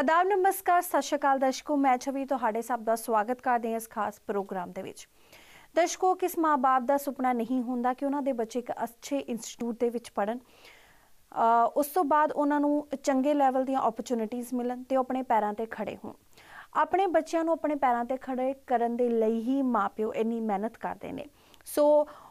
ਆਦਾਬ ਨਮਸਕਾਰ ਸਤਿ ਸ਼੍ਰੀ ਅਕਾਲ ਦਰਸ਼ਕੋ ਮੈਂ ਛਵੀ ਤੁਹਾਡੇ ਸਭ ਦਾ ਸਵਾਗਤ ਕਰਦੇ ਹਾਂ ਇਸ ਖਾਸ ਪ੍ਰੋਗਰਾਮ ਦੇ ਵਿੱਚ ਦਰਸ਼ਕੋ ਕਿਸ ਮਾਪੇ ਦਾ ਸੁਪਨਾ ਨਹੀਂ ਹੁੰਦਾ ਕਿ ਉਹਨਾਂ ਦੇ ਬੱਚੇ ਇੱਕ ਅੱਛੇ ਇੰਸਟੀਚਿਊਟ ਦੇ ਵਿੱਚ ਪੜਨ ਉਸ ਤੋਂ ਬਾਅਦ ਉਹਨਾਂ ਨੂੰ ਚੰਗੇ ਲੈਵਲ ਦੀਆਂ ਓਪਰਚੁਨਿਟੀਆਂ ਮਿਲਣ ਤੇ ਉਹ ਆਪਣੇ ਪੈਰਾਂ ਤੇ ਖੜੇ ਹੋਣ ਆਪਣੇ ਬੱਚਿਆਂ ਨੂੰ ਆਪਣੇ ਪੈਰਾਂ ਤੇ ਖੜੇ ਕਰਨ ਦੇ ਲਈ ਹੀ ਮਾਪਿਓ ਇੰਨੀ ਮਿਹਨਤ ਕਰਦੇ ਨੇ ਸੋ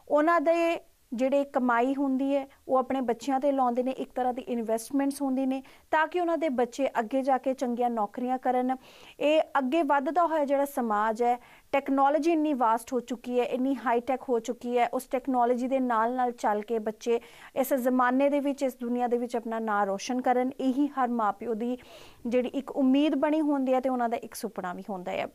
ਉਹਨਾਂ ਦੇ ਜਿਹੜੇ ਕਮਾਈ ਹੁੰਦੀ ਹੈ ਉਹ ਆਪਣੇ ਬੱਚਿਆਂ ਤੇ ਲਾਉਂਦੇ ਨੇ ਇੱਕ ਤਰ੍ਹਾਂ ਦੀ ਇਨਵੈਸਟਮੈਂਟਸ ਹੁੰਦੀ ਨੇ ਤਾਂ ਕਿ ਉਹਨਾਂ ਦੇ ਬੱਚੇ ਅੱਗੇ ਜਾ ਕੇ ਚੰਗੀਆਂ ਨੌਕਰੀਆਂ ਕਰਨ ਇਹ ਅੱਗੇ ਵੱਧਦਾ ਹੋਇਆ ਜਿਹੜਾ ਸਮਾਜ ਹੈ ਟੈਕਨੋਲੋਜੀ ਇੰਨੀ ਵਾਸਟ ਹੋ ਚੁੱਕੀ ਹੈ ਇੰਨੀ ਹਾਈ ਟੈਕ ਹੋ ਚੁੱਕੀ ਹੈ ਉਸ ਟੈਕਨੋਲੋਜੀ ਦੇ ਨਾਲ ਨਾਲ ਚੱਲ ਕੇ ਬੱਚੇ ਇਸ ਜ਼ਮਾਨੇ ਦੇ ਵਿੱਚ ਇਸ ਦੁਨੀਆ ਦੇ ਵਿੱਚ ਆਪਣਾ ਨਾਂ ਰੋਸ਼ਨ ਕਰਨ ਇਹੀ ਹਰ ਮਾਪਿਓ ਦੀ ਜਿਹੜੀ ਇੱਕ ਉਮੀਦ ਬਣੀ ਹੁੰਦੀ ਹੈ ਤੇ ਉਹਨਾਂ ਦਾ ਇੱਕ ਸੁਪਨਾ ਵੀ ਹੁੰਦਾ ਹੈ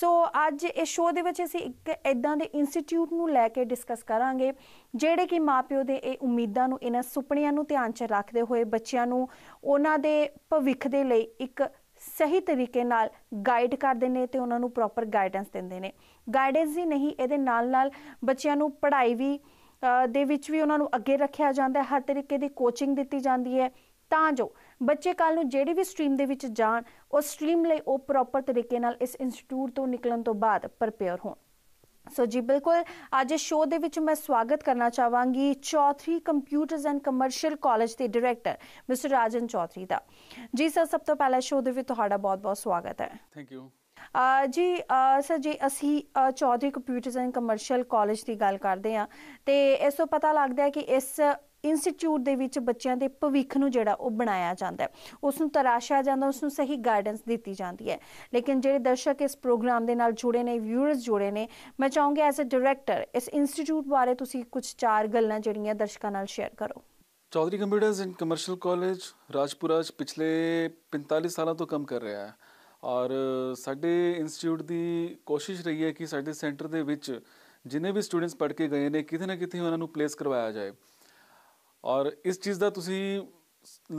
ਸੋ ਅੱਜ ਇਸ ਸ਼ੋਅ ਦੇ ਵਿੱਚ ਅਸੀਂ ਇੱਕ ਐਦਾਂ ਦੇ ਇੰਸਟੀਚਿਊਟ ਨੂੰ ਲੈ ਕੇ ਡਿਸਕਸ ਕਰਾਂਗੇ ਜਿਹੜੇ ਕਿ ਮਾਪਿਓ ਦੇ ਇਹ ਉਮੀਦਾਂ ਨੂੰ ਇਹਨਾਂ ਸੁਪਨਿਆਂ ਨੂੰ ਧਿਆਨ 'ਚ ਰੱਖਦੇ ਹੋਏ ਬੱਚਿਆਂ ਨੂੰ ਉਹਨਾਂ ਦੇ ਭਵਿੱਖ ਦੇ ਲਈ ਇੱਕ ਸਹੀ ਤਰੀਕੇ ਨਾਲ ਗਾਈਡ ਕਰਦੇ ਨੇ ਤੇ ਉਹਨਾਂ ਨੂੰ ਪ੍ਰੋਪਰ ਗਾਈਡੈਂਸ ਦਿੰਦੇ ਨੇ ਗਾਈਡੈਂਸ ਹੀ ਨਹੀਂ ਇਹਦੇ ਨਾਲ-ਨਾਲ ਬੱਚਿਆਂ ਨੂੰ ਪੜ੍ਹਾਈ ਵੀ ਦੇ ਵਿੱਚ ਵੀ ਉਹਨਾਂ ਨੂੰ ਅੱਗੇ ਰੱਖਿਆ ਜਾਂਦਾ ਹੈ ਹਰ ਤਰੀਕੇ ਦੀ ਕੋਚਿੰਗ ਦਿੱਤੀ ਜਾਂਦੀ ਹੈ ਤਾਂ ਜੋ ਬੱਚੇ ਕੱਲ ਨੂੰ ਜਿਹੜੀ ਵੀ ਸਟਰੀਮ ਦੇ ਵਿੱਚ ਜਾਣ ਉਸ ਸਟਰੀਮ ਲਈ ਉਹ ਪ੍ਰੋਪਰ ਤਰੀਕੇ ਨਾਲ ਇਸ ਇੰਸਟੀਚਿਊਟ ਤੋਂ ਨਿਕਲਣ ਤੋਂ ਬਾਅਦ ਪ੍ਰਪੇਅਰ ਹੋਣ ਸੋ ਜੀ ਬਿਲਕੁਲ ਅੱਜ ਸ਼ੋਅ ਦੇ ਵਿੱਚ ਮੈਂ ਸਵਾਗਤ ਕਰਨਾ ਚਾਹਾਂਗੀ ਚੌਥੀ ਕੰਪਿਊਟਰਸ ਐਂਡ ਕਮਰਸ਼ੀਅਲ ਕਾਲਜ ਦੇ ਡਾਇਰੈਕਟਰ ਮਿਸਟਰ ਰਾਜਨ ਚੌਧਰੀ ਦਾ ਜੀ ਸਰ ਸਭ ਤੋਂ ਪਹਿਲਾਂ ਸ਼ੋਅ ਦੇ ਵਿੱਚ ਤੁਹਾਡਾ ਬਹੁਤ-ਬਹੁਤ ਸਵਾਗਤ ਹੈ ਥੈਂਕ ਯੂ ਜੀ ਸਰ ਜੀ ਅਸੀਂ Chaudhary computers and commercial college ਦੀ ਗੱਲ ਕਰਦੇ ਹਾਂ ਤੇ ਇਸ ਤੋਂ ਪਤਾ ਲੱਗਦਾ ਹੈ ਕਿ ਇਸ ਇੰਸਟੀਚਿਊਟ ਦੇ ਵਿੱਚ ਬੱਚਿਆਂ ਦੇ ਭਵਿੱਖ ਨੂੰ ਜਿਹੜਾ ਉਹ ਬਣਾਇਆ ਜਾਂਦਾ ਹੈ ਉਸ ਨੂੰ ਤਰਾਸ਼ਿਆ ਜਾਂਦਾ ਉਸ ਨੂੰ ਸਹੀ ਗਾਈਡੈਂਸ ਦਿੱਤੀ ਜਾਂਦੀ ਹੈ ਲੇਕਿਨ ਜਿਹੜੇ ਦਰਸ਼ਕ ਇਸ ਪ੍ਰੋਗਰਾਮ ਦੇ ਨਾਲ ਜੁੜੇ ਨੇ ਵਿਊਅਰਸ ਜੁੜੇ ਨੇ ਮੈਂ ਚਾਹੂੰਗੀ ਐਜ਼ ਅ ਡਾਇਰੈਕਟਰ ਇਸ ਇੰਸਟੀਚਿਊਟ ਬਾਰੇ ਤੁਸੀਂ ਕੁਝ ਚਾਰ ਗੱਲਾਂ ਜਿਹੜੀਆਂ ਦਰਸ਼ਕਾਂ ਨਾਲ ਸ਼ੇਅਰ ਕਰੋ Chaudhary computers and commercial college Rajpura ਚ ਪਿਛਲੇ 45 ਸਾਲਾਂ ਤੋਂ ਕੰਮ ਕਰ ਰਿਹਾ ਹੈ ਔਰ ਸਾਡੇ ਇੰਸਟੀਚਿਊਟ ਦੀ ਕੋਸ਼ਿਸ਼ ਰਹੀ ਹੈ ਕਿ ਸਾਡੇ ਸੈਂਟਰ ਦੇ ਵਿੱਚ ਜਿਨੇ ਵੀ ਸਟੂਡੈਂਟਸ ਪੜ੍ਹ ਕੇ ਗਏ ਨੇ ਕਿਤੇ ਨਾ ਕਿਤੇ ਉਹਨਾਂ ਨੂੰ ਪਲੇਸ ਕਰਵਾਇਆ ਜਾਏ ਔਰ ਇਸ ਚੀਜ਼ ਦਾ ਤੁਸੀਂ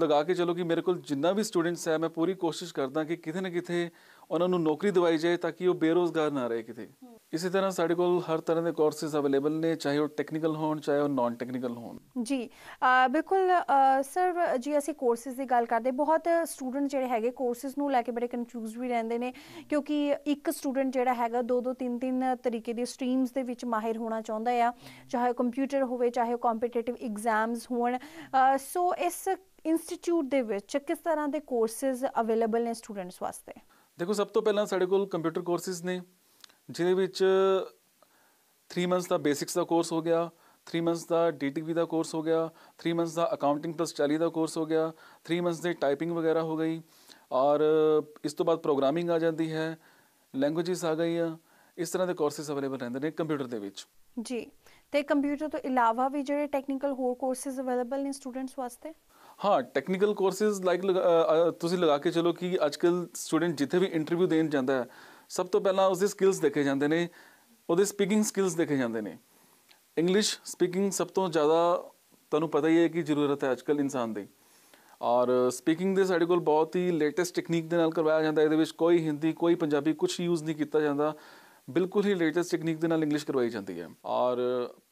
ਲਗਾ ਕੇ ਚਲੋ ਕਿ ਮੇਰੇ ਕੋਲ ਜਿੰਨਾ ਵੀ ਸਟੂਡੈਂਟਸ ਹੈ ਮੈਂ ਪੂਰੀ ਕੋਸ਼ਿਸ਼ ਕਰਦਾ ਕਿ ਕਿਤੇ ਨਾ ਕਿਤੇ ਉਹਨਾਂ ਨੂੰ ਨੌਕਰੀ ਦਿਵਾਈ ਜਾਏ ਤਾਂ ਕਿ ਉਹ ਬੇਰੋਜ਼ਗਾਰ ਨਾ ਰਹੇ ਕਿਤੇ ਇਸੇ ਤਰ੍ਹਾਂ ਸਾਡੇ ਕੋਲ ਹਰ ਤਰ੍ਹਾਂ ਦੇ ਕੋਰਸਸ ਅਵੇਲੇਬਲ ਨੇ ਚਾਹੇ ਉਹ ਟੈਕਨੀਕਲ ਹੋਣ ਚਾਹੇ ਉਹ ਨਾਨ ਟੈਕਨੀਕਲ ਹੋਣ ਜੀ ਬਿਲਕੁਲ ਸਰ ਜੀ ਅਸੀਂ ਕੋਰਸਸ ਦੀ ਗੱਲ ਕਰਦੇ ਬਹੁਤ ਸਟੂਡੈਂਟ ਜਿਹੜੇ ਹੈਗੇ ਕੋਰਸਸ ਨੂੰ ਲੈ ਕੇ ਬੜੇ ਕਨਫਿਊਜ਼ ਵੀ ਰਹਿੰਦੇ ਨੇ ਕਿਉਂਕਿ ਇੱਕ ਸਟੂਡੈਂਟ ਜਿਹੜਾ ਹੈਗਾ ਦੋ ਦੋ ਤਿੰਨ ਤਿੰਨ ਤਰੀਕੇ ਦੇ ਸਟਰੀਮਸ ਦੇ ਵਿੱਚ ਮਾਹਿਰ ਹੋਣਾ ਚਾਹੁੰਦਾ ਆ ਚਾਹੇ ਕੰਪਿਊਟਰ ਹੋਵੇ ਚਾਹੇ ਕੰਪੀਟੀਟਿਵ ਐਗਜ਼ਾਮਸ ਹੋਣ ਸੋ ਇਸ ਇੰਸਟੀਚਿਊਟ ਦੇ ਵਿੱਚ ਕਿਸ ਤਰ੍ਹਾਂ ਦੇ ਕੋਰਸਸ ਅਵੇਲੇਬਲ ਨੇ ਸਟੂਡੈਂਟਸ ਵਾਸਤੇ ਦੇਖੋ ਸਭ ਤੋਂ ਪਹਿਲਾਂ ਸਾਡੇ ਕੋਲ ਕੰਪਿਊਟਰ ਕੋਰਸਿਸ ਨੇ ਜਿਹਦੇ ਵਿੱਚ 3 ਮੰਥਸ ਦਾ ਬੇਸਿਕਸ ਦਾ ਕੋਰਸ ਹੋ ਗਿਆ 3 ਮੰਥਸ ਦਾ ਡੀਟੀਵੀ ਦਾ ਕੋਰਸ ਹੋ ਗਿਆ 3 ਮੰਥਸ ਦਾ ਅਕਾਊਂਟਿੰਗ ਪਲੱਸ ਚਾਲੀ ਦਾ ਕੋਰਸ ਹੋ ਗਿਆ 3 ਮੰਥਸ ਦੇ ਟਾਈਪਿੰਗ ਵਗੈਰਾ ਹੋ ਗਈ ਔਰ ਇਸ ਤੋਂ ਬਾਅਦ ਪ੍ਰੋਗਰਾਮਿੰਗ ਆ ਜਾਂਦੀ ਹੈ ਲੈਂਗੁਏਜਸ ਆ ਗਈਆਂ ਇਸ ਤਰ੍ਹਾਂ ਦੇ ਕੋਰਸਿਸ ਅਵੇਲੇਬਲ ਰਹਿੰਦੇ ਨੇ ਕੰਪਿਊਟਰ ਦੇ ਵਿੱਚ ਜੀ ਤੇ ਕੰਪਿਊਟਰ ਤੋਂ ਇਲਾਵਾ ਵੀ ਜਿਹੜੇ ਟੈਕਨੀਕਲ ਹੋਰ ਕੋਰਸਿਸ ਅਵੇਲੇਬਲ ਨੇ ਸਟੂਡੈਂਟਸ ਵਾਸਤੇ ਹਾਂ ਟੈਕਨੀਕਲ ਕੋਰਸਸ ਲਾਈਕ ਤੁਸੀਂ ਲਗਾ ਕੇ ਚਲੋ ਕਿ ਅੱਜਕੱਲ ਸਟੂਡੈਂਟ ਜਿੱਥੇ ਵੀ ਇੰਟਰਵਿਊ ਦੇਣ ਜਾਂਦਾ ਹੈ ਸਭ ਤੋਂ ਪਹਿਲਾਂ ਉਸਦੇ ਸਕਿੱਲਸ ਦੇਖੇ ਜਾਂਦੇ ਨੇ ਉਹਦੇ ਸਪੀਕਿੰਗ ਸਕਿੱਲਸ ਦੇਖੇ ਜਾਂਦੇ ਨੇ ਇੰਗਲਿਸ਼ ਸਪੀਕਿੰਗ ਸਭ ਤੋਂ ਜ਼ਿਆਦਾ ਤੁਹਾਨੂੰ ਪਤਾ ਹੀ ਹੈ ਕਿ ਜ਼ਰੂਰਤ ਹੈ ਅੱਜਕੱਲ ਇਨਸਾਨ ਦੀ ਔਰ ਸਪੀਕਿੰਗ ਦੇ ਸਾਡੇ ਕੋਲ ਬਹੁਤ ਹੀ ਲੇਟੈਸਟ ਟੈਕਨੀਕ ਦੇ ਨਾਲ ਕਰਵਾਇਆ ਜਾਂਦਾ ਇਹਦੇ ਵਿੱਚ ਕੋਈ ਹਿੰਦੀ ਕੋਈ ਪੰਜਾਬੀ ਕੁਝ ਯੂਜ਼ ਨਹੀਂ ਕੀਤਾ ਜਾਂਦਾ ਬਿਲਕੁਲ ਹੀ ਲੇਟੈਸਟ ਟੈਕਨੀਕ ਦੇ ਨਾਲ ਇੰਗਲਿਸ਼ ਕਰਵਾਈ ਜਾਂਦੀ ਹੈ ਔਰ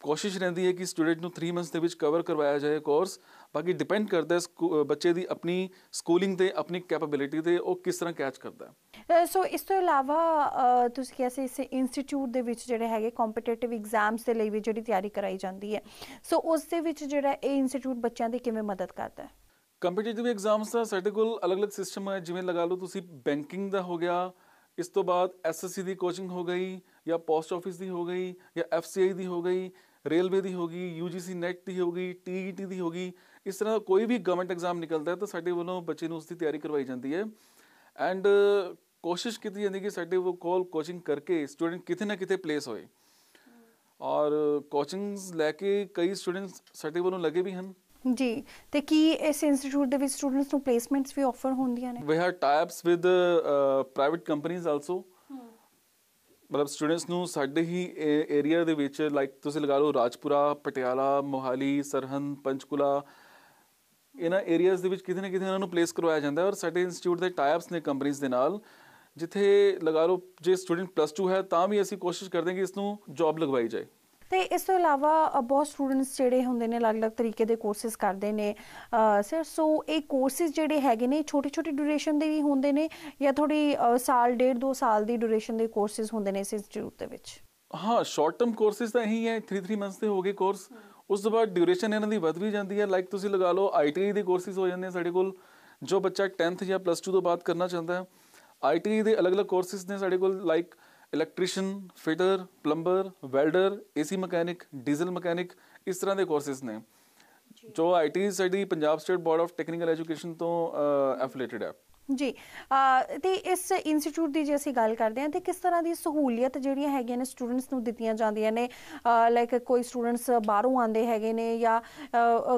ਕੋਸ਼ਿਸ਼ ਰਹਿੰਦੀ ਹੈ ਕਿ ਸਟੂਡੈਂਟ ਨੂੰ 3 ਮੰਥਸ ਦੇ ਵਿੱਚ ਕਵਰ ਕਰਵਾਇਆ ਜਾਏ ਕੋਰਸ ਬਾਕੀ ਡਿਪੈਂਡ ਕਰਦਾ ਹੈ ਬੱਚੇ ਦੀ ਆਪਣੀ ਸਕੂਲਿੰਗ ਤੇ ਆਪਣੀ ਕੈਪੇਬਿਲਿਟੀ ਤੇ ਉਹ ਕਿਸ ਤਰ੍ਹਾਂ ਕੈਚ ਕਰਦਾ ਸੋ ਇਸ ਤੋਂ ਇਲਾਵਾ ਤੁਸੀਂ ਕਿਹਾ ਸੀ ਇਸ ਇੰਸਟੀਚਿਊਟ ਦੇ ਵਿੱਚ ਜਿਹੜੇ ਹੈਗੇ ਕੰਪੀਟੀਟਿਵ ਐਗਜ਼ਾਮਸ ਦੇ ਲਈ ਵੀ ਜਿਹੜੀ ਤਿਆਰੀ ਕਰਾਈ ਜਾਂਦੀ ਹੈ ਸੋ ਉਸ ਦੇ ਵਿੱਚ ਜਿਹੜਾ ਇਹ ਇੰਸਟੀਚਿਊਟ ਬੱਚਿਆਂ ਦੀ ਕਿਵੇਂ ਮਦਦ ਕਰਦਾ ਹੈ ਕੰਪੀਟੀਟਿਵ ਐਗਜ਼ਾਮਸ ਦਾ ਸਾਡੇ ਕੋਲ ਅਲੱਗ-ਅਲੱਗ ਸਿਸਟਮ ਹੈ ਜਿਵੇਂ ਲਗਾ ਲਓ ਤੁਸੀਂ ਬੈਂਕਿੰਗ ਦਾ ਹੋ ਗਿਆ ਇਸ ਤੋਂ ਬਾਅਦ ਐਸਐਸਸੀ ਦੀ ਕੋਚਿੰਗ ਹੋ ਗਈ ਜਾਂ ਪੋਸਟ ਆਫਿਸ ਦੀ ਹੋ ਗਈ ਜਾਂ ਐਫਸੀਆਈ ਦੀ ਹੋ ਗਈ ਰੇਲਵੇ ਦੀ ਹੋ ਗਈ ਯੂਜੀਸੀ ਨੈਟ ਦੀ ਹੋ ਗਈ ਟੀਈਟੀ e ਦੀ ਹੋ ਗਈ ਇਸ ਤਰ੍ਹਾਂ ਕੋਈ ਵੀ ਗਵਰਨਮੈਂਟ ਐਗਜ਼ਾਮ ਨਿਕਲਦਾ ਹੈ ਤਾਂ ਸਾਡੇ ਵੱਲੋਂ ਬੱਚੇ ਨੂੰ ਉਸ ਦੀ ਤਿਆਰੀ ਕਰਵਾਈ ਜਾਂਦੀ ਹੈ ਐਂਡ ਕੋਸ਼ਿਸ਼ ਕੀਤੀ ਜਾਂਦੀ ਕਿ ਸਾਡੇ ਉਹ ਕੋਲ ਕੋਚਿੰਗ ਕਰਕੇ ਸਟੂਡੈਂਟ ਕਿਤੇ ਨਾ ਕਿਤੇ ਪਲੇਸ ਹੋਏ ਔਰ ਕੋਚਿੰਗਸ ਲੈ ਕੇ ਕਈ ਸਟੂਡੈਂਟਸ ਸਾਡੇ ਵੱਲੋਂ ਲੱਗੇ ਵੀ ਹਨ ਜੀ ਤੇ ਕੀ ਇਸ ਇੰਸਟੀਚਿਊਟ ਦੇ ਵਿੱਚ ਸਟੂਡੈਂਟਸ ਨੂੰ ਪਲੇਸਮੈਂਟਸ ਵੀ ਆਫਰ ਹੁੰਦੀਆਂ ਨੇ we have types with private ਕੰਪਨੀਆਂ ਆਲਸੋ ਮਤਲਬ ਸਟੂਡੈਂਟਸ ਨੂੰ ਸਾਡੇ ਹੀ ਏਰੀਆ ਦੇ ਵਿੱਚ ਲਾਈਕ ਤੁਸੀਂ ਲਗਾ ਲਓ ਰਾਜਪੁਰਾ ਪਟਿਆਲਾ ਮੋਹਾਲੀ ਸਰਹੰਦ ਪੰਚਕੁਲਾ ਇਹਨਾਂ ਏਰੀਆਜ਼ ਦੇ ਵਿੱਚ ਕਿਤੇ ਨਾ ਕਿਤੇ ਉਹਨਾਂ ਨੂੰ ਪਲੇਸ ਕਰਵਾਇਆ ਜਾਂਦਾ ਹੈ ਔਰ ਸਾਡੇ ਇੰਸਟੀਚਿਊਟ ਦੇ ਟਾਈਪਸ ਨੇ ਕੰਪਨੀਆਂ ਦੇ ਨਾਲ ਜਿੱਥੇ ਲਗਾ ਲਓ ਜੇ ਸਟੂਡੈਂਟ ਪਲੱਸ 2 ਹੈ ਤਾਂ ਵੀ ਅਸੀਂ ਕੋਸ਼ਿਸ਼ ਕਰਦੇ ਹਾਂ ਕਿ ਇਸ ਨੂੰ ਜੌਬ ਲਗਵਾਈ ਜਾਏ ਤੇ ਇਸ ਤੋਂ ਇਲਾਵਾ ਬਹੁਤ ਸਟੂਡੈਂਟਸ ਜਿਹੜੇ ਹੁੰਦੇ ਨੇ ਅਲੱਗ-ਅਲੱਗ ਤਰੀਕੇ ਦੇ ਕੋਰਸਸ ਕਰਦੇ ਨੇ ਸਰ ਸੋ ਇਹ ਕੋਰਸਸ ਜਿਹੜੇ ਹੈਗੇ ਨੇ ਛੋਟੇ-ਛੋਟੇ ਡਿਊਰੇਸ਼ਨ ਦੇ ਵੀ ਹੁੰਦੇ ਨੇ ਜਾਂ ਥੋੜੀ ਸਾਲ ਡੇਢ ਦੋ ਸਾਲ ਦੀ ਡਿਊਰੇਸ਼ਨ ਦੇ ਕੋਰਸਸ ਹੁੰਦੇ ਨੇ ਇਸ ਇੰਸਟੀਚਿਊਟ ਦੇ ਵਿੱਚ ਹਾਂ ਸ਼ਾਰਟ ਟਰਮ ਕੋਰਸਸ ਤਾਂ ਇਹੀ ਹੈ 3-3 ਮੰਥਸ ਦੇ ਹੋਗੇ ਕੋਰਸ ਉਸ ਤੋਂ ਬਾਅਦ ਡਿਊਰੇਸ਼ਨ ਇਹਨਾਂ ਦੀ ਵਧ ਵੀ ਜਾਂਦੀ ਹੈ ਲਾਈਕ ਤੁਸੀਂ ਲਗਾ ਲਓ ਆਈਟੀਆਈ e ਦੇ ਕੋਰਸਸ ਹੋ ਜਾਂਦੇ ਆ ਸਾਡੇ ਕੋਲ ਜੋ ਬੱਚਾ 10th ਜਾਂ ਪਲੱਸ 2 ਤੋਂ ਬਾਅਦ ਕਰਨਾ ਚਾਹੁੰਦਾ ਹੈ ਆਈਟੀਆਈ e ਦੇ ਅਲੱਗ-ਅਲੱਗ ਕੋਰਸਸ ਨੇ ਸਾਡੇ ਕੋਲ like electrician fitter plumber welder AC mechanic diesel mechanic ਇਸ ਤਰ੍ਹਾਂ ਦੇ ਕੋਰਸਸ ਨੇ ਜੋ ਆਈਟੀ ਸਾਡੀ Punjab state board of technical education ਤੋਂ ਐਫੀਲੀਏਟਡ ਹੈ ਜੀ ਤੇ ਇਸ ਇੰਸਟੀਚਿਊਟ ਦੀ ਜੇ ਅਸੀਂ ਗੱਲ ਕਰਦੇ ਹਾਂ ਤੇ ਕਿਸ ਤਰ੍ਹਾਂ ਦੀ ਸਹੂਲੀਅਤ ਜਿਹੜੀਆਂ ਹੈਗੀਆਂ ਨੇ ਸਟੂਡੈਂਟਸ ਨੂੰ ਦਿੱਤੀਆਂ ਜਾਂਦੀਆਂ ਨੇ ਲਾਈਕ ਕੋਈ ਸਟੂਡੈਂਟਸ ਬਾਹਰੋਂ ਆਉਂਦੇ ਹੈਗੇ ਨੇ ਜਾਂ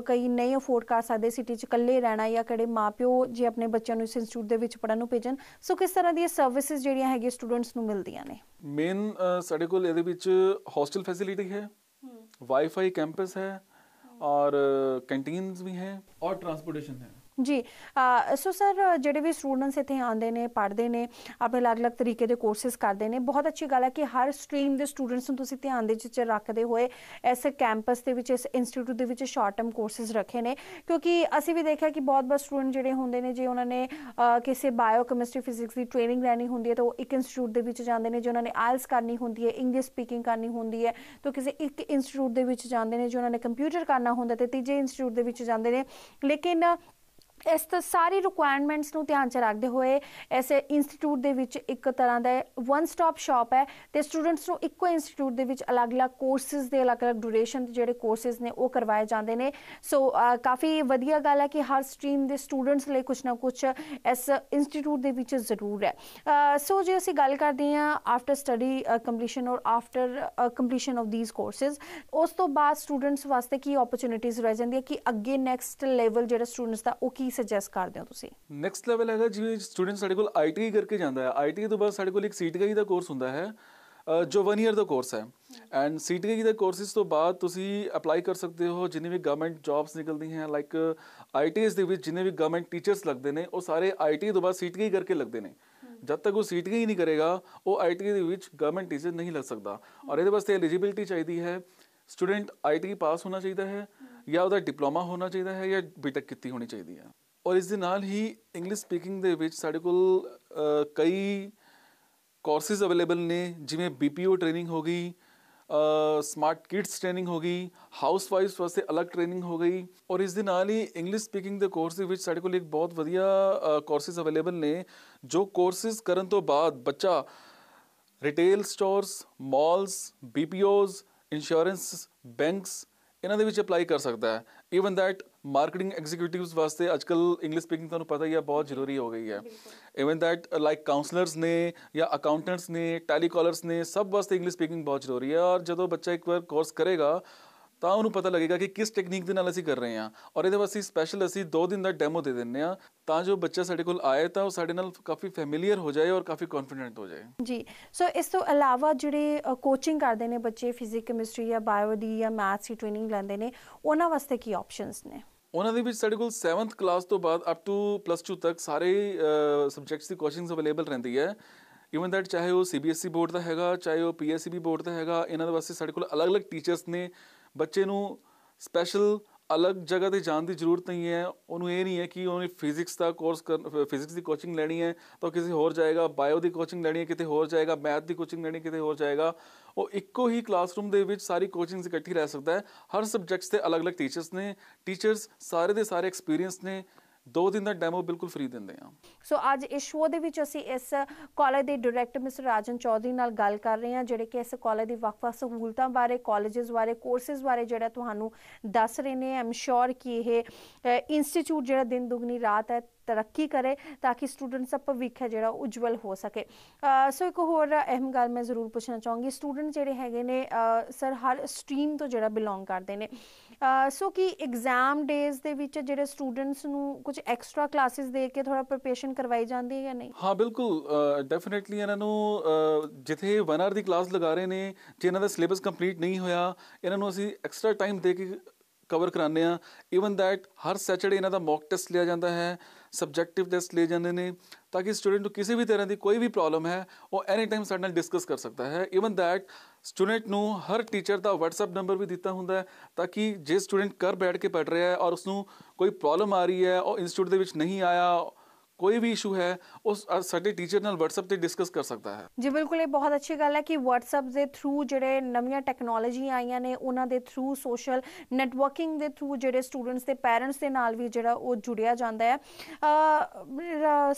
ਕਈ ਨਹੀਂ ਅਫੋਰਡ ਕਰ ਸਕਦੇ ਸਿਟੀ 'ਚ ਇਕੱਲੇ ਰਹਿਣਾ ਜਾਂ ਕਿਹੜੇ ਮਾਪਿਓ ਜੇ ਆਪਣੇ ਬੱਚਿਆਂ ਨੂੰ ਇਸ ਇੰਸਟੀਚਿਊਟ ਦੇ ਵਿੱਚ ਪੜਨ ਨੂੰ ਭੇਜਣ ਸੋ ਕਿਸ ਤਰ੍ਹਾਂ ਦੀਆਂ ਸਰਵਿਸਿਜ਼ ਜਿਹੜੀਆਂ ਹੈਗੀਆਂ ਸਟੂਡੈਂਟਸ ਨੂੰ ਮਿਲਦੀਆਂ ਨੇ ਮੇਨ ਸਾਡੇ ਕੋਲ ਇਹਦੇ ਵਿੱਚ ਹੋਸਟਲ ਫੈਸਿਲਿਟੀ ਹੈ ਵਾਈਫਾਈ ਕੈਂਪਸ ਹੈ ਔਰ ਕੈਂਟੀਨਸ ਵੀ ਹੈ ਔਰ ਟਰਾਂਸਪੋਰਟੇਸ਼ਨ ਹੈ ਜੀ ਸੋ ਸਰ ਜਿਹੜੇ ਵੀ ਸਟੂਡੈਂਟਸ ਇੱਥੇ ਆਉਂਦੇ ਨੇ ਪੜ੍ਹਦੇ ਨੇ ਆਪਣੇ ਅਲੱਗ-ਅਲੱਗ ਤਰੀਕੇ ਦੇ ਕੋਰਸਸ ਕਰਦੇ ਨੇ ਬਹੁਤ ਅੱਛੀ ਗੱਲ ਹੈ ਕਿ ਹਰ ਸਟਰੀਮ ਦੇ ਸਟੂਡੈਂਟਸ ਨੂੰ ਤੁਸੀਂ ਧਿਆਨ ਦੇ ਵਿੱਚ ਰੱਖਦੇ ਹੋਏ ਇਸ ਕੈਂਪਸ ਦੇ ਵਿੱਚ ਇਸ ਇੰਸਟੀਚਿਊਟ ਦੇ ਵਿੱਚ ਸ਼ਾਰਟ ਟਰਮ ਕੋਰਸਸ ਰੱਖੇ ਨੇ ਕਿਉਂਕਿ ਅਸੀਂ ਵੀ ਦੇਖਿਆ ਕਿ ਬਹੁਤ ਬਸ ਸਟੂਡੈਂਟ ਜਿਹੜੇ ਹੁੰਦੇ ਨੇ ਜੇ ਉਹਨਾਂ ਨੇ ਕਿਸੇ ਬਾਇਓ ਕੈਮਿਸਟਰੀ ਫਿਜ਼ਿਕਸ ਦੀ ਟ੍ਰੇਨਿੰਗ ਲੈਣੀ ਹੁੰਦੀ ਹੈ ਤਾਂ ਉਹ ਇੱਕ ਇੰਸਟੀਚਿਊਟ ਦੇ ਵਿੱਚ ਜਾਂਦੇ ਨੇ ਜੇ ਉਹਨਾਂ ਨੇ ਆਇਲਸ ਕਰਨੀ ਹੁੰਦੀ ਹੈ ਇੰਗਲਿਸ਼ ਸਪੀਕਿੰਗ ਕਰਨੀ ਹੁੰਦੀ ਹੈ ਤਾਂ ਕਿਸੇ ਇੱਕ ਇੰਸਟੀਚਿਊਟ ਦੇ ਵਿੱਚ ਜਾਂਦੇ ਨੇ ਜੇ ਉਹਨਾਂ ਨੇ ਕੰਪਿਊਟਰ ਕਰਨਾ ਹੁੰਦਾ ਤੇ ਤੀਜੇ ਇੰਸਟੀਚਿਊਟ ਦੇ ਵਿੱਚ ਜਾਂਦੇ ਨੇ ਲੇਕਿਨ ਇਸ ਤਰ੍ਹਾਂ ਸਾਰੀ ਰਿਕੁਆਇਰਮੈਂਟਸ ਨੂੰ ਧਿਆਨ ਚ ਰੱਖਦੇ ਹੋਏ ਐਸੇ ਇੰਸਟੀਚਿਊਟ ਦੇ ਵਿੱਚ ਇੱਕ ਤਰ੍ਹਾਂ ਦਾ ਵਨ ਸਟਾਪ ਸ਼ਾਪ ਹੈ ਤੇ ਸਟੂਡੈਂਟਸ ਨੂੰ ਇੱਕੋ ਇੰਸਟੀਚਿਊਟ ਦੇ ਵਿੱਚ ਅਲੱਗ-ਅਲੱਗ ਕੋਰਸਸ ਦੇ ਅਲੱਗ-ਅਲੱਗ ਡਿਊਰੇਸ਼ਨ ਦੇ ਜਿਹੜੇ ਕੋਰਸਸ ਨੇ ਉਹ ਕਰਵਾਏ ਜਾਂਦੇ ਨੇ ਸੋ ਕਾਫੀ ਵਧੀਆ ਗੱਲ ਹੈ ਕਿ ਹਰ ਸਟਰੀਮ ਦੇ ਸਟੂਡੈਂਟਸ ਲਈ ਕੁਝ ਨਾ ਕੁਝ ਇਸ ਇੰਸਟੀਚਿਊਟ ਦੇ ਵਿੱਚ ਜ਼ਰੂਰ ਹੈ ਸੋ ਜੇ ਅਸੀਂ ਗੱਲ ਕਰਦੇ ਹਾਂ ਆਫਟਰ ਸਟੱਡੀ ਕੰਪਲੀਸ਼ਨ ਔਰ after completion of these courses ਉਸ ਤੋਂ ਬਾਅਦ ਸਟੂਡੈਂਟਸ ਵਾਸਤੇ ਕੀ ਓਪਰਚ्युनिटीज ਰਹਿ ਜਾਂਦੀਆਂ ਕਿ ਅੱਗੇ ਨੈਕਸਟ ਲੈਵਲ ਜਿਹੜਾ ਸਟੂਡੈਂਟਸ ਦਾ ਉਹ ਕੀ ਕੀ ਸੁਜੈਸਟ ਕਰਦੇ ਹੋ ਤੁਸੀਂ ਨੈਕਸਟ ਲੈਵਲ ਹੈਗਾ ਜਿਵੇਂ ਸਟੂਡੈਂਟ ਸਾਡੇ ਕੋਲ ਆਈਟੀ ਕਰਕੇ ਜਾਂਦਾ ਹੈ ਆਈਟੀ ਤੋਂ ਬਾਅਦ ਸਾਡੇ ਕੋਲ ਇੱਕ ਸੀਟੀਆਈ ਦਾ ਕੋਰਸ ਹੁੰਦਾ ਹੈ ਜੋ 1 ਇਅਰ ਦਾ ਕੋਰਸ ਹੈ ਐਂਡ ਸੀਟੀਆਈ ਦਾ ਕੋਰਸਿਸ ਤੋਂ ਬਾਅਦ ਤੁਸੀਂ ਅਪਲਾਈ ਕਰ ਸਕਦੇ ਹੋ ਜਿੰਨੇ ਵੀ ਗਵਰਨਮੈਂਟ ਜੌਬਸ ਨਿਕਲਦੀਆਂ ਹੈ ਲਾਈਕ ਆਈਟੀਸ ਦੇ ਵਿੱਚ ਜਿੰਨੇ ਵੀ ਗਵਰਨਮੈਂਟ ਟੀਚਰਸ ਲੱਗਦੇ ਨੇ ਉਹ ਸਾਰੇ ਆਈਟੀ ਤੋਂ ਬਾਅਦ ਸੀਟੀਆਈ ਕਰਕੇ ਲੱਗਦੇ ਨੇ ਜਦ ਤੱਕ ਉਹ ਸੀਟੀਆਈ ਨਹੀਂ ਕਰੇਗਾ ਉਹ ਆਈਟੀ ਦੇ ਵਿੱਚ ਗਵਰਨਮੈਂਟ ਟੀਚਰ ਨਹੀਂ ਲੱਗ ਸਕਦਾ ਔਰ ਇਹਦੇ ਵਾਸਤੇ ਐਲੀਜੀਬਿਲਟੀ ਚਾਹੀਦੀ ਹੈ ਸਟੂਡੈਂਟ ਆਈਟੀ ਪਾਸ ਹੋਣਾ ਚਾਹੀਦਾ ਹੈ ਜਾਂ ਉਹਦਾ ਡਿਪਲੋਮਾ ਹੋਣਾ ਚਾਹੀਦਾ ਹੈ ਜਾਂ ਬੀਟੈਕ ਕੀਤੀ ਹੋਣੀ ਚਾਹੀਦੀ ਹੈ ਔਰ ਇਸ ਦੇ ਨਾਲ ਹੀ ਇੰਗਲਿਸ਼ ਸਪੀਕਿੰਗ ਦੇ ਵਿੱਚ ਸਾਡੇ ਕੋਲ ਕਈ ਕੋਰਸਸ ਅਵੇਲੇਬਲ ਨੇ ਜਿਵੇਂ ਬੀਪੀਓ ਟ੍ਰੇਨਿੰਗ ਹੋ ਗਈ ਸਮਾਰਟ ਕਿਡਸ ਟ੍ਰੇਨਿੰਗ ਹੋ ਗਈ ਹਾਊਸ ਵਾਈਫਸ ਵਾਸਤੇ ਅਲੱਗ ਟ੍ਰੇਨਿੰਗ ਹੋ ਗਈ ਔਰ ਇਸ ਦੇ ਨਾਲ ਹੀ ਇੰਗਲਿਸ਼ ਸਪੀਕਿੰਗ ਦੇ ਕੋਰਸ ਦੇ ਵਿੱਚ ਸਾਡੇ ਕੋਲ ਇੱਕ ਬਹੁਤ ਵਧੀਆ ਕੋਰਸਸ ਅਵੇਲੇਬਲ ਨੇ ਜੋ ਕੋਰਸਸ ਕਰਨ ਤੋਂ ਬਾਅਦ ਬੱਚਾ retail stores malls BPOs insurance banks ਇਹਨਾਂ ਦੇ ਵਿੱਚ ਅਪਲਾਈ ਕਰ ਸਕਦਾ ਹੈ ਈਵਨ ਥੈਟ ਮਾਰਕੀਟਿੰਗ ਐਗਜ਼ੀਕਿਊਟਿਵਸ ਵਾਸਤੇ ਅੱਜਕੱਲ ਇੰਗਲਿਸ਼ ਸਪੀਕਿੰਗ ਤੁਹਾਨੂੰ ਪਤਾ ਹੀ ਹੈ ਬਹੁਤ ਜ਼ਰੂਰੀ ਹੋ ਗਈ ਹੈ ਈਵਨ ਥੈਟ ਲਾਈਕ ਕਾਉਂਸਲਰਸ ਨੇ ਜਾਂ ਅਕਾਊਂਟੈਂਟਸ ਨੇ ਟੈਲੀਕਾਲਰਸ ਨੇ ਸਭ ਵਾਸਤੇ ਇੰਗਲਿਸ਼ ਸਪੀਕਿੰਗ ਬਹੁਤ ਜ਼ਰੂਰੀ ਹੈ ਔਰ ਜਦੋਂ ਬੱਚਾ ਇੱਕ ਵਾਰ ਕੋਰਸ ਕਰੇਗਾ ਤਾਂ ਉਹਨੂੰ ਪਤਾ ਲੱਗੇਗਾ ਕਿ ਕਿਸ ਟੈਕਨੀਕ ਦੇ ਨਾਲ ਅਸੀਂ ਕਰ ਰਹੇ ਹਾਂ ਔਰ ਇਹਦੇ ਵਾਸਤੇ ਸਪੈਸ਼ਲ ਅਸੀਂ 2 ਦਿਨ ਦਾ ਡੈਮੋ ਦੇ ਦਿੰਨੇ ਆ ਤਾਂ ਜੋ ਬੱਚਾ ਸਾਡੇ ਕੋਲ ਆਏ ਤਾਂ ਉਹ ਸਾਡੇ ਨਾਲ ਕਾਫੀ ਫੈਮਿਲੀਅਰ ਹੋ ਜਾਏ ਔਰ ਕਾਫੀ ਕੌਨਫੀਡੈਂਟ ਹੋ ਜਾਏ ਜੀ ਸੋ ਇਸ ਤੋਂ ਇਲਾਵਾ ਜਿਹੜੇ ਕੋਚਿੰਗ ਕਰਦੇ ਨੇ ਬੱਚੇ ਫਿਜ਼ਿਕ ਕੈਮਿਸਟਰੀ ਜਾਂ ਬਾਇਓ ਦੀ ਜਾਂ ਮੈਥਸ ਦੀ ਟ੍ਰੇਨਿੰਗ ਲੈਂਦੇ ਨੇ ਉਹਨਾਂ ਵਾਸਤੇ ਕੀ ਆਪਸ਼ਨਸ ਨੇ ਉਹਨਾਂ ਦੇ ਵਿੱਚ ਸਾਡੇ ਕੋਲ 7th ਕਲਾਸ ਤੋਂ ਬਾਅਦ ਅਪ ਟੂ ਪਲੱਸ 2 ਤੱਕ ਸਾਰੇ ਸਬਜੈਕਟਸ ਦੀ ਕੋਚਿੰਗਸ ਅਵੇਲੇਬਲ ਰਹਿੰਦੀ ਹੈ ਇਵਨ ਦੈਟ ਚਾਹੇ ਉਹ ਸੀਬੀਐਸਈ ਬੋਰਡ e ਦਾ ਹੈਗਾ ਚਾਹੇ ਉਹ ਪੀਐਸਸੀ ਬੋਰਡ ਦਾ ਹੈਗਾ ਇਹਨਾਂ ਦੇ ਵਾਸਤੇ ਸਾਡੇ ਕੋਲ ਅਲੱਗ-ਅਲੱਗ ਟੀਚਰਸ ਨੇ ਬੱਚੇ ਨੂੰ ਸਪੈਸ਼ਲ ਅਲੱਗ ਜਗ੍ਹਾ ਤੇ ਜਾਣ ਦੀ ਜ਼ਰੂਰਤ ਨਹੀਂ ਹੈ ਉਹਨੂੰ ਇਹ ਨਹੀਂ ਹੈ ਕਿ ਉਹਨੇ ਫਿਜ਼ਿਕਸ ਦਾ ਕੋਰਸ ਕਰ ਫਿਜ਼ਿਕਸ ਦੀ ਕੋਚਿੰਗ ਲੈਣੀ ਹੈ ਤਾਂ ਕਿਸੇ ਹੋਰ ਜਾਏਗਾ ਬਾਇਓ ਦੀ ਕੋਚਿੰਗ ਲੈਣੀ ਹੈ ਕਿਤੇ ਹੋਰ ਜਾਏਗਾ ਮੈਥ ਦੀ ਕੋਚਿੰਗ ਲੈਣੀ ਕਿਤੇ ਹੋਰ ਜਾਏਗਾ ਉਹ ਇੱਕੋ ਹੀ ਕਲਾਸਰੂਮ ਦੇ ਵਿੱਚ ਸਾਰੀ ਕੋਚਿੰਗਸ ਇਕੱਠੀ ਰਹਿ ਸਕਦਾ ਹੈ ਹਰ ਸਬਜੈਕਟਸ ਤੇ ਅਲੱਗ-ਅਲੱਗ ਟੀਚਰਸ ਨੇ ਟੀਚਰਸ ਸਾਰੇ ਦੇ ਸਾਰੇ ਐਕਸਪੀਰੀਅੰਸ ਨੇ 2 ਦਿਨ ਦਾ ਡੈਮੋ ਬਿਲਕੁਲ ਫ੍ਰੀ ਦਿੰਦੇ ਆ ਸੋ ਅੱਜ ਇਸ ਸ਼ੋਅ ਦੇ ਵਿੱਚ ਅਸੀਂ ਇਸ ਕਾਲਜ ਦੇ ਡਾਇਰੈਕਟਰ ਮਿਸਟਰ ਰਾਜਨ ਚੌਧਰੀ ਨਾਲ ਗੱਲ ਕਰ ਰਹੇ ਹਾਂ ਜਿਹੜੇ ਕਿ ਇਸ ਕਾਲਜ ਦੀ ਵੱਖ-ਵੱਖ ਸਹੂਲਤਾਂ ਬਾਰੇ ਕਾਲਜਸ ਬਾਰੇ ਕੋਰਸਸ ਬਾਰੇ ਜਿਹੜਾ ਤੁਹਾਨੂੰ ਦੱਸ ਰਹੇ ਨੇ ਆਮ ਸ਼ੋਰ ਕਿ ਇਹ ਇੰਸਟੀਚਿਊਟ ਜਿਹੜਾ ਦਿਨ ਦੁਗਣੀ ਰਾਤ ਹੈ ਤਰੱਕੀ ਕਰੇ ਤਾਂ ਕਿ ਸਟੂਡੈਂਟਸ ਦਾ ਭਵਿੱਖ ਹੈ ਜਿਹੜਾ ਉਜਵਲ ਹੋ ਸਕੇ ਸੋ ਇੱਕ ਹੋਰ ਅਹਿਮ ਗੱਲ ਮੈਂ ਜ਼ਰੂਰ ਪੁੱਛਣਾ ਚਾਹੂੰਗੀ ਸਟੂਡੈਂਟ ਜਿਹੜੇ ਹੈਗੇ ਨੇ ਸਰ ਹਰ ਸਟਰੀਮ ਤੋਂ ਜਿਹੜਾ ਬਿਲੋਂਗ ਕਰਦੇ ਨੇ ਸੋ ਕਿ ਐਗਜ਼ਾਮ ਡੇਜ਼ ਦੇ ਵਿੱਚ ਜਿਹੜੇ ਸਟੂਡੈਂਟਸ ਨੂੰ ਕੁਝ ਐਕਸਟਰਾ ਕਲਾਸਿਸ ਦੇ ਕੇ ਥੋੜਾ ਪ੍ਰੇਪਰੇਸ਼ਨ ਕਰਵਾਈ ਜਾਂਦੀ ਹੈ ਜਾਂ ਨਹੀਂ ਹਾਂ ਬਿਲਕੁਲ ਡੈਫੀਨਿਟਲੀ ਇਹਨਾਂ ਨੂੰ ਜਿੱਥੇ 1 ਆਰ ਦੀ ਕਲਾਸ ਲਗਾ ਰਹੇ ਨੇ ਜੇ ਇਹਨਾਂ ਦਾ ਸਿਲੇਬਸ ਕੰਪਲੀਟ ਨਹੀਂ ਹੋਇਆ ਇਹਨਾਂ ਨੂੰ ਅਸੀਂ ਐਕਸਟਰਾ ਟਾਈਮ ਦੇ ਕੇ ਕਵਰ ਕਰਾਉਂਦੇ ਆ ਇਵਨ ਦੈਟ ਹਰ ਸੈਚਰਡੇ ਇਹਨਾਂ ਦਾ ਮੌਕ ਟੈਸਟ ਲਿਆ ਜਾਂਦਾ ਹੈ ਸਬਜੈਕਟਿਵ ਟੈਸਟ ਲਏ ਜਾਂਦੇ ਨੇ ਤਾਂ ਕਿ ਸਟੂਡੈਂਟ ਨੂੰ ਕਿਸੇ ਵੀ ਤਰ੍ਹਾਂ ਦੀ ਕੋਈ ਵੀ ਪ੍ਰੋਬਲਮ ਹੈ ਉਹ ਐਨੀ ਟਾਈਮ ਸਾਡੇ ਨਾਲ ਡਿਸਕਸ ਕਰ ਸਕਦਾ ਹੈ ਇਵਨ ਦੈਟ ਸਟੂਡੈਂਟ ਨੂੰ ਹਰ ਟੀਚਰ ਦਾ WhatsApp ਨੰਬਰ ਵੀ ਦਿੱਤਾ ਹੁੰਦਾ ਹੈ ਤਾਂ ਕਿ ਜੇ ਸਟੂਡੈਂਟ ਘਰ ਬੈਠ ਕੇ ਪੜ ਰਿਹਾ ਹੈ ਔਰ ਉਸ ਨੂੰ ਕੋਈ ਪ੍ਰੋਬਲਮ ਆ ਰਹੀ ਹੈ ਉਹ ਇੰਸਟੀਚਿਊਟ ਦੇ ਵਿੱਚ ਨਹੀਂ ਆਇਆ ਕੋਈ ਵੀ ਇਸ਼ੂ ਹੈ ਉਸ ਸਾਡੇ ਟੀਚਰ ਨਾਲ WhatsApp ਤੇ ਡਿਸਕਸ ਕਰ ਸਕਦਾ ਹੈ ਜੀ ਬਿਲਕੁਲ ਇਹ ਬਹੁਤ ਅੱਛੀ ਗੱਲ ਹੈ ਕਿ WhatsApp ਦੇ ਥਰੂ ਜਿਹੜੇ ਨਵੀਆਂ ਟੈਕਨੋਲੋਜੀ ਆਈਆਂ ਨੇ ਉਹਨਾਂ ਦੇ ਥਰੂ ਸੋਸ਼ਲ ਨੈਟਵਰਕਿੰਗ ਦੇ ਥਰੂ ਜਿਹੜੇ ਸਟੂਡੈਂਟਸ ਦੇ ਪੇਰੈਂਟਸ ਦੇ ਨਾਲ ਵੀ ਜਿਹੜਾ ਉਹ ਜੁੜਿਆ ਜਾਂਦਾ ਹੈ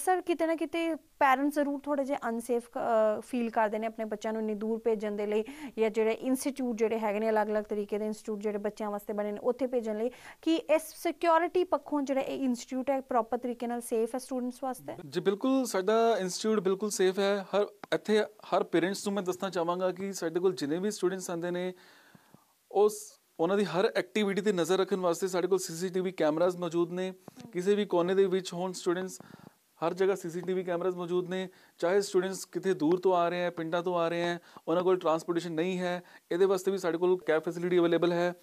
ਸਰ ਕਿਤੇ ਨਾ ਕਿਤੇ ਪੈਰੈਂਟਸ ਜ਼ਰੂਰ ਥੋੜੇ ਜਿਹਾ ਅਨਸੇਫ ਫੀਲ ਕਰਦੇ ਨੇ ਆਪਣੇ ਬੱਚਿਆਂ ਨੂੰ ਇੰਨੀ ਦੂਰ ਭੇਜਣ ਦੇ ਲਈ ਜਾਂ ਜਿਹੜੇ ਇੰਸਟੀਚਿਊਟ ਜਿਹੜੇ ਹੈਗੇ ਨੇ ਅਲੱਗ-ਅਲੱਗ ਤਰੀਕੇ ਦੇ ਇੰਸਟੀਚਿਊਟ ਜਿਹੜੇ ਬੱਚਿਆਂ ਵਾਸਤੇ ਬਣੇ ਨੇ ਉੱਥੇ ਭੇਜਣ ਲਈ ਕਿ ਇਸ ਸਿਕਿਉਰਿਟੀ ਪੱਖੋਂ ਜਿਹੜਾ ਇਹ ਇੰਸਟੀਚਿਊਟ ਹੈ ਪ੍ਰੋਪਰ ਤਰੀਕੇ ਨਾਲ ਸੇਫ ਹੈ ਸਟੂਡੈਂਟਸ ਵਾਸਤੇ ਜੀ ਬਿਲਕੁਲ ਸਾਡਾ ਇੰਸਟੀਚਿਊਟ ਬਿਲਕੁਲ ਸੇਫ ਹੈ ਹਰ ਇੱਥੇ ਹਰ ਪੇਰੈਂਟਸ ਨੂੰ ਮੈਂ ਦੱਸਣਾ ਚਾਹਾਂਗਾ ਕਿ ਸਾਡੇ ਕੋਲ ਜਿੰਨੇ ਵੀ ਸਟੂਡੈਂਟਸ ਆਉਂਦੇ ਨੇ ਉਸ ਉਹਨਾਂ ਦੀ ਹਰ ਐਕਟੀਵਿਟੀ ਤੇ ਨਜ਼ਰ ਰੱਖਣ ਵਾਸਤੇ ਸਾਡੇ ਕੋਲ ਸੀਸੀਟੀਵੀ ਕੈਮਰਾਜ਼ ਮੌਜੂਦ ਨੇ ਕਿਸੇ ਵੀ ਕੋਨੇ ਦੇ ਵਿੱਚ ਹੋਣ ਸਟੂਡੈਂਟਸ ਹਰ ਜਗ੍ਹਾ ਸੀਸੀਟੀਵੀ ਕੈਮਰਾਸ ਮੌਜੂਦ ਨੇ ਚਾਹੇ ਸਟੂਡੈਂਟਸ ਕਿਤੇ ਦੂਰ ਤੋਂ ਆ ਰਹੇ ਆ ਪਿੰਡਾਂ ਤੋਂ ਆ ਰਹੇ ਆ ਉਹਨਾਂ ਕੋਲ ਟਰਾਂਸਪੋਰਟੇਸ਼ਨ ਨਹੀਂ ਹੈ ਇਹਦੇ ਵਾਸਤੇ ਵੀ ਸਾਡੇ ਕੋਲ ਕੈਬ ਫੈਸਿਲਿਟੀ ਅਵੇਲੇਬਲ ਹੈ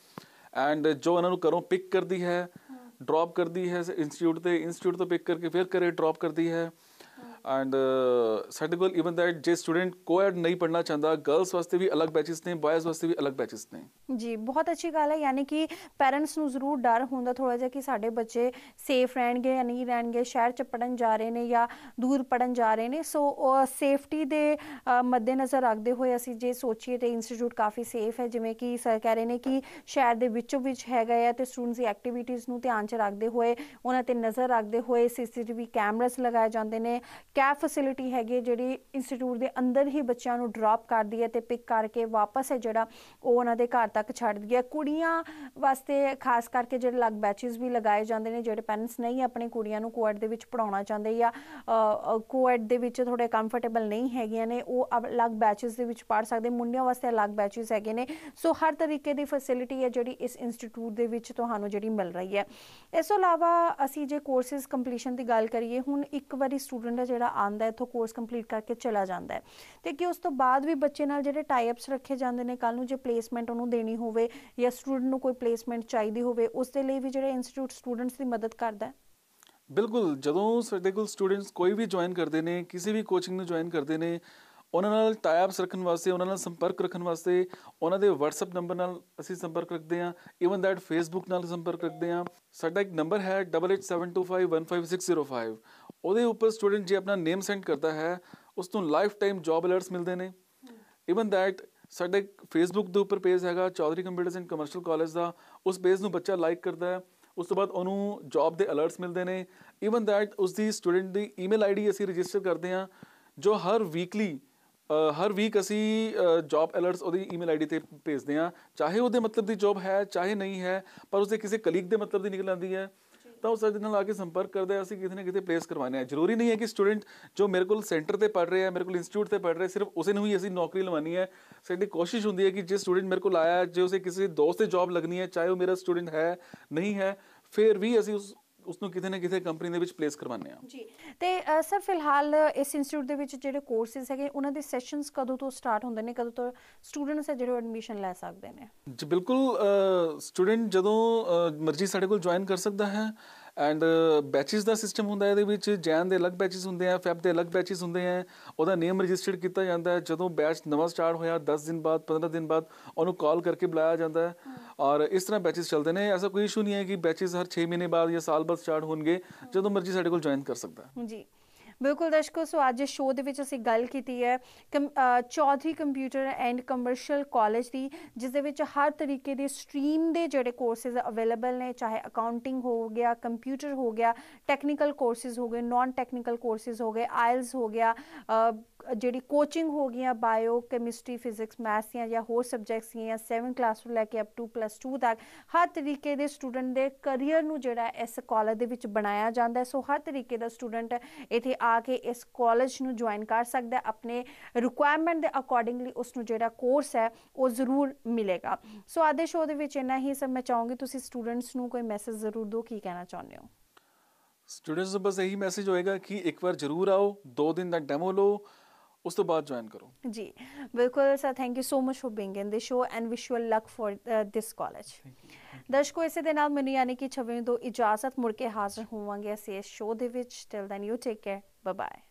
ਐਂਡ ਜੋ ਉਹਨਾਂ ਨੂੰ ਕਰੋ ਪਿਕ ਕਰਦੀ ਹੈ ਡ੍ਰੌਪ ਕਰਦੀ ਹੈ ਇੰਸਟੀਚਿਊਟ ਤੇ ਇੰਸਟੀਚਿਊਟ ਤੋਂ ਪਿਕ ਕਰਕੇ ਫਿਰ ਕਰੇ ਡ੍ਰੌਪ ਕਰਦੀ ਹੈ ਐਂਡ uh, ਸਾਡੇ ਕੋਲ ਇਵਨ ਦੈਟ ਜੇ ਸਟੂਡੈਂਟ ਕੋਐਡ ਨਹੀਂ ਪੜਨਾ ਚਾਹੁੰਦਾ ਗਰਲਸ ਵਾਸਤੇ ਵੀ ਅਲੱਗ ਬੈਚਸ ਨੇ ਬॉयਜ਼ ਵਾਸਤੇ ਵੀ ਅਲੱਗ ਬੈਚਸ ਨੇ ਜੀ ਬਹੁਤ ਅੱਛੀ ਗੱਲ ਹੈ ਯਾਨੀ ਕਿ ਪੈਰੈਂਟਸ ਨੂੰ ਜ਼ਰੂਰ ਡਰ ਹੁੰਦਾ ਥੋੜਾ ਜਿਹਾ ਕਿ ਸਾਡੇ ਬੱਚੇ ਸੇਫ ਰਹਿਣਗੇ ਜਾਂ ਨਹੀਂ ਰਹਿਣਗੇ ਸ਼ਹਿਰ ਚ ਪੜਨ ਜਾ ਰਹੇ ਨੇ ਜਾਂ ਦੂਰ ਪੜਨ ਜਾ ਰਹੇ ਨੇ ਸੋ ਸੇਫਟੀ ਦੇ ਮੱਦੇ ਨਜ਼ਰ ਰੱਖਦੇ ਹੋਏ ਅਸੀਂ ਜੇ ਸੋਚੀਏ ਤੇ ਇੰਸਟੀਚਿਊਟ ਕਾਫੀ ਸੇਫ ਹੈ ਜਿਵੇਂ ਕਿ ਸਰ ਕਹਿ ਰਹੇ ਨੇ ਕਿ ਸ਼ਹਿਰ ਦੇ ਵਿੱਚੋਂ ਵਿੱਚ ਹੈਗਾ ਹੈ ਤੇ ਸਟੂਡੈਂਟਸ ਦੀ ਐਕਟੀਵਿਟੀਆਂ ਨੂੰ ਧਿਆਨ ਚ ਰੱਖਦੇ ਹੋਏ ਉਹਨਾਂ ਤੇ ਨਜ਼ਰ ਰੱਖਦੇ ਹੋਏ ਸੀਸੀਟੀਵੀ ਕੈਮਰਾਸ ਲਗਾਏ ਜਾਂਦੇ ਨੇ ਕੈਪ ਫੈਸਿਲਿਟੀ ਹੈਗੀ ਜਿਹੜੀ ਇੰਸਟੀਚਿਊਟ ਦੇ ਅੰਦਰ ਹੀ ਬੱਚਿਆਂ ਨੂੰ ਡ੍ਰੌਪ ਕਰਦੀ ਹੈ ਤੇ ਪਿਕ ਕਰਕੇ ਵਾਪਸ ਹੈ ਜਿਹੜਾ ਉਹ ਉਹਨਾਂ ਦੇ ਘਰ ਤੱਕ ਛੱਡਦੀ ਹੈ ਕੁੜੀਆਂ ਵਾਸਤੇ ਖਾਸ ਕਰਕੇ ਜਿਹੜੇ ਲੱਗ ਬੈਚਸ ਵੀ ਲਗਾਏ ਜਾਂਦੇ ਨੇ ਜਿਹੜੇ ਪੈਰੈਂਟਸ ਨਹੀਂ ਆਪਣੇ ਕੁੜੀਆਂ ਨੂੰ ਕੋਐਡ ਦੇ ਵਿੱਚ ਪੜਾਉਣਾ ਚਾਹੁੰਦੇ ਜਾਂ ਕੋਐਡ ਦੇ ਵਿੱਚ ਥੋੜੇ ਕੰਫਰਟੇਬਲ ਨਹੀਂ ਹੈਗੀਆਂ ਨੇ ਉਹ ਅਲੱਗ ਬੈਚਸ ਦੇ ਵਿੱਚ ਪੜ ਸਕਦੇ ਮੁੰਡਿਆਂ ਵਾਸਤੇ ਅਲੱਗ ਬੈਚਸ ਹੈਗੇ ਨੇ ਸੋ ਹਰ ਤਰੀਕੇ ਦੀ ਫੈਸਿਲਿਟੀ ਹੈ ਜਿਹੜੀ ਇਸ ਇੰਸਟੀਚਿਊਟ ਦੇ ਵਿੱਚ ਤੁਹਾਨੂੰ ਜਿਹੜੀ ਮਿਲ ਰਹੀ ਹੈ ਇਸ ਤੋਂ ਇਲਾਵਾ ਅਸੀਂ ਜੇ ਕੋਰਸਸ ਕੰਪਲੀਸ਼ਨ ਦੀ ਗੱਲ ਕਰੀਏ ਹੁਣ ਇੱਕ ਵਾਰੀ ਸਟੂਡੈਂਟ ਹੈ ਜਿਹੜਾ ਆਂਦਾ ਇਥੋਂ ਕੋਰਸ ਕੰਪਲੀਟ ਕਰਕੇ ਚਲਾ ਜਾਂਦਾ ਹੈ ਤੇ ਕਿ ਉਸ ਤੋਂ ਬਾਅਦ ਵੀ ਬੱਚੇ ਨਾਲ ਜਿਹੜੇ ਟਾਈ ਅਪਸ ਰੱਖੇ ਜਾਂਦੇ ਨੇ ਕੱਲ ਨੂੰ ਜੇ ਪਲੇਸਮੈਂਟ ਉਹਨੂੰ ਦੇਣੀ ਹੋਵੇ ਜਾਂ ਸਟੂਡੈਂਟ ਨੂੰ ਕੋਈ ਪਲੇਸਮੈਂਟ ਚਾਹੀਦੀ ਹੋਵੇ ਉਸ ਦੇ ਲਈ ਵੀ ਜਿਹੜਾ ਇੰਸਟੀਚਿਊਟ ਸਟੂਡੈਂਟਸ ਦੀ ਮਦਦ ਕਰਦਾ ਹੈ ਬਿਲਕੁਲ ਜਦੋਂ ਸਾਡੇ ਕੋਲ ਸਟੂਡੈਂਟਸ ਕੋਈ ਵੀ ਜੁਆਇਨ ਕਰਦੇ ਨੇ ਕਿਸੇ ਵੀ ਕੋਚਿੰਗ ਨੂੰ ਜੁਆਇਨ ਕਰਦੇ ਨੇ ਉਹਨਾਂ ਨਾਲ ਟਾਈਪਸ ਰੱਖਣ ਵਾਸਤੇ ਉਹਨਾਂ ਨਾਲ ਸੰਪਰਕ ਰੱਖਣ ਵਾਸਤੇ ਉਹਨਾਂ ਦੇ WhatsApp ਨੰਬਰ ਨਾਲ ਅਸੀਂ ਸੰਪਰਕ ਰੱਖਦੇ ਹਾਂ ਇਵਨ ਦੈਟ Facebook ਨਾਲ ਸੰਪਰਕ ਰੱਖਦੇ ਹਾਂ ਸਾਡਾ ਇੱਕ ਨੰਬਰ ਹੈ 8872515605 ਉਹਦੇ ਉੱਪਰ ਸਟੂਡੈਂਟ ਜੇ ਆਪਣਾ ਨੇਮ ਸੈਂਡ ਕਰਦਾ ਹੈ ਉਸ ਤੋਂ ਲਾਈਫ ਟਾਈਮ ਜੌਬ ਅਲਰਟਸ ਮਿਲਦੇ ਨੇ ਇਵਨ ਦੈਟ ਸਾਡੇ Facebook ਦੇ ਉੱਪਰ ਪੇਜ ਹੈਗਾ Chaudhary computers and commercial college ਦਾ ਉਸ ਪੇਜ ਨੂੰ ਬੱਚਾ ਲਾਈਕ ਕਰਦਾ ਹੈ ਉਸ ਤੋਂ ਬਾਅਦ ਉਹਨੂੰ ਜੌਬ ਦੇ ਅਲਰਟਸ ਮਿਲਦੇ ਨੇ ਇਵਨ ਦੈਟ ਉਸ ਦੀ ਸਟੂਡੈਂਟ ਦੀ ਈਮੇਲ ਆਈਡੀ ਅਸੀਂ ਰਜਿਸਟਰ ਕਰਦੇ ਹਾਂ ਜੋ ਹਰ ਵੀਕਲੀ ਹਰ ਵੀਕ ਅਸੀਂ ਜੌਬ ਅਲਰਟਸ ਉਹਦੀ ਈਮੇਲ ਆਈਡੀ ਤੇ ਭੇਜਦੇ ਆ ਚਾਹੇ ਉਹਦੇ ਮਤਲਬ ਦੀ ਜੌਬ ਹੈ ਚਾਹੇ ਨਹੀਂ ਹੈ ਪਰ ਉਸਦੇ ਕਿਸੇ ਕਲੀਗ ਦੇ ਮਤਲਬ ਦੀ ਨਿਕਲ ਆਉਂਦੀ ਹੈ ਤਾਂ ਉਹ ਸਾਡੇ ਨਾਲ ਆ ਕੇ ਸੰਪਰਕ ਕਰਦੇ ਆ ਅਸੀਂ ਕਿਤੇ ਨਾ ਕਿਤੇ ਪਲੇਸ ਕਰਵਾਣੇ ਆ ਜ਼ਰੂਰੀ ਨਹੀਂ ਹੈ ਕਿ ਸਟੂਡੈਂਟ ਜੋ ਮੇਰੇ ਕੋਲ ਸੈਂਟਰ ਤੇ ਪੜ ਰਿਹਾ ਹੈ ਮੇਰੇ ਕੋਲ ਇੰਸਟੀਚਿਊਟ ਤੇ ਪੜ ਰਿਹਾ ਸਿਰਫ ਉਸੇ ਨੂੰ ਹੀ ਅਸੀਂ ਨੌਕਰੀ ਲਵਾਨੀ ਹੈ ਸਾਡੀ ਕੋਸ਼ਿਸ਼ ਹੁੰਦੀ ਹੈ ਕਿ ਜੇ ਸਟੂਡੈਂਟ ਮੇਰੇ ਕੋਲ ਆਇਆ ਜੇ ਉਸੇ ਕਿਸੇ ਦੋਸਤ ਤੇ ਜੌਬ ਲੱਗਣੀ ਹੈ ਚਾਹੇ ਉਹ ਮੇਰਾ ਸਟੂਡੈਂਟ ਹੈ ਨਹੀਂ ਹੈ ਫਿਰ ਵੀ ਅਸੀਂ ਉਸ ਉਸ ਨੂੰ ਕਿਤੇ ਨਾ ਕਿਤੇ ਕੰਪਨੀ ਦੇ ਵਿੱਚ ਪਲੇਸ ਕਰਵਾਉਂਦੇ ਆ ਜੀ ਤੇ ਸਰ ਫਿਲਹਾਲ ਇਸ ਇੰਸਟੀਚਿਊਟ ਦੇ ਵਿੱਚ ਜਿਹੜੇ ਕੋਰਸਸ ਹੈਗੇ ਉਹਨਾਂ ਦੇ ਸੈਸ਼ਨਸ ਕਦੋਂ ਤੋਂ ਸਟਾਰਟ ਹੁੰਦੇ ਨੇ ਕਦੋਂ ਤੋਂ ਸਟੂਡੈਂਟਸ ਹੈ ਜਿਹੜੇ ਐਡਮਿਸ਼ਨ ਲੈ ਸਕਦੇ ਨੇ ਜੀ ਬਿਲਕੁਲ ਸਟੂਡੈਂਟ ਜਦੋਂ ਮਰਜ਼ੀ ਸਾਡੇ ਕੋਲ ਜੁਆਇਨ ਕਰ ਸਕਦਾ ਹੈ ਐਂਡ ਬੈਚਸ ਦਾ ਸਿਸਟਮ ਹੁੰਦਾ ਇਹਦੇ ਵਿੱਚ ਜੈਨ ਦੇ ਅਲੱਗ ਬੈਚਸ ਹੁੰਦੇ ਆ ਫੈਬ ਦੇ ਅਲੱਗ ਬੈਚਸ ਹੁੰਦੇ ਆ ਉਹਦਾ ਨੇਮ ਰਜਿਸਟਰਡ ਕੀਤਾ ਜਾਂਦਾ ਹੈ ਜਦੋਂ ਬੈਚ ਨਵਾਂ ਸਟਾਰਟ ਹੋਇਆ 10 ਦਿਨ ਬਾਅਦ 15 ਦਿਨ ਬਾਅਦ ਉਹਨੂੰ ਕਾਲ ਕਰਕੇ ਬੁਲਾਇਆ ਜਾਂਦਾ ਹੈ ਔਰ ਇਸ ਤਰ੍ਹਾਂ ਬੈਚਸ ਚੱਲਦੇ ਨੇ ਐਸਾ ਕੋਈ ਇਸ਼ੂ ਨਹੀਂ ਹੈ ਕਿ ਬੈਚਸ ਹਰ 6 ਮਹੀਨੇ ਬਾਅਦ ਜਾਂ ਸਾਲ ਬਾਅਦ ਸਟਾਰਟ ਹੋਣਗੇ ਜਦੋਂ ਮਰਜ਼ੀ ਸਾਡੇ ਕੋਲ ਜੁਆਇਨ ਕਰ ਸਕਦਾ ਹੈ ਜੀ ਬਿਲਕੁਲ ਦਰਸ਼ਕੋ ਸੋ ਅੱਜ ਸ਼ੋਅ ਦੇ ਵਿੱਚ ਅਸੀਂ ਗੱਲ ਕੀਤੀ ਹੈ ਚੌਥੀ ਕੰਪਿਊਟਰ ਐਂਡ ਕਮਰਸ਼ੀਅਲ ਕਾਲਜ ਦੀ ਜਿਸ ਦੇ ਵਿੱਚ ਹਰ ਤਰੀਕੇ ਦੇ ਸਟਰੀਮ ਦੇ ਜਿਹੜੇ ਕੋਰਸਸ ਅਵੇਲੇਬਲ ਨੇ ਚਾਹੇ ਅਕਾਊਂਟਿੰਗ ਹੋ ਗਿਆ ਕੰਪਿਊਟਰ ਹੋ ਗਿਆ ਟੈਕਨੀਕਲ ਕੋਰਸਸ ਹੋ ਗਏ ਨਾਨ ਟੈਕਨੀਕਲ ਕੋਰਸਸ ਹੋ ਗਏ ਆਇਲਸ ਹੋ ਗਿਆ ਜਿਹੜੀ ਕੋਚਿੰਗ ਹੋ ਗਈਆਂ ਬਾਇਓ ਕੈਮਿਸਟਰੀ ਫਿਜ਼ਿਕਸ ਮੈਥਸ ਜਾਂ ਹੋਰ ਸਬਜੈਕਟਸ ਜਾਂ 7 ਕਲਾਸ ਤੋਂ ਲੈ ਕੇ ਅਪ ਟੂ ਪਲੱਸ 2 ਤੱਕ ਹਰ ਤਰੀਕੇ ਦੇ ਸਟੂਡੈਂਟ ਦੇ ਕੈਰੀਅਰ ਨੂੰ ਜਿਹੜਾ ਇਸ ਕਾਲਜ ਦੇ ਵਿੱਚ ਬਣਾਇਆ ਜਾਂਦਾ ਹੈ ਸੋ ਹਰ ਤਰੀਕੇ ਦਾ ਸਟੂਡੈਂਟ ਇੱਥੇ ਆ ਕੇ ਇਸ ਕਾਲਜ ਨੂੰ ਜੁਆਇਨ ਕਰ ਸਕਦਾ ਆਪਣੇ ਰਿਕੁਆਇਰਮੈਂਟ ਦੇ ਅਕੋਰਡਿੰਗਲੀ ਉਸ ਨੂੰ ਜਿਹੜਾ ਕੋਰਸ ਹੈ ਉਹ ਜ਼ਰੂਰ ਮਿਲੇਗਾ ਸੋ ਆਦੇ ਸ਼ੋਅ ਦੇ ਵਿੱਚ ਇੰਨਾ ਹੀ ਸਭ ਮੈਂ ਚਾਹੂੰਗੀ ਤੁਸੀਂ ਸਟੂਡੈਂਟਸ ਨੂੰ ਕੋਈ ਮੈਸੇਜ ਜ਼ਰੂਰ ਦਿਓ ਕੀ ਕਹਿਣਾ ਚਾਹੁੰਦੇ ਹੋ ਸਟੂਡੈਂਟਸ ਨੂੰ ਬਸ ਇਹੀ ਮੈਸੇਜ ਹੋਏਗਾ ਕਿ ਇੱਕ ਵਾਰ ਜ਼ਰੂਰ ਆਓ 2 ਦਿਨ ਦਾ ਡੈਮੋ ਲਓ ਉਸ ਤੋਂ ਬਾਅਦ ਜੁਆਇਨ ਕਰੋ ਜੀ ਬਿਲਕੁਲ sir thank you so much for being in this show and wish you luck for this college ਦਰਸ਼ਕੋ ਇਸੇ ਦੇ ਨਾਲ ਮੈਨੂੰ ਯਾਨੀ ਕਿ 26 ਤੋਂ ਇਜਾਜ਼ਤ ਮੁੜ ਕੇ ਹਾਜ਼ਰ ਹੋਵਾਂਗੇ ਅਸੀਂ ਇਸ ਸ਼ੋ ਦੇ ਵਿੱਚ till then you take care bye bye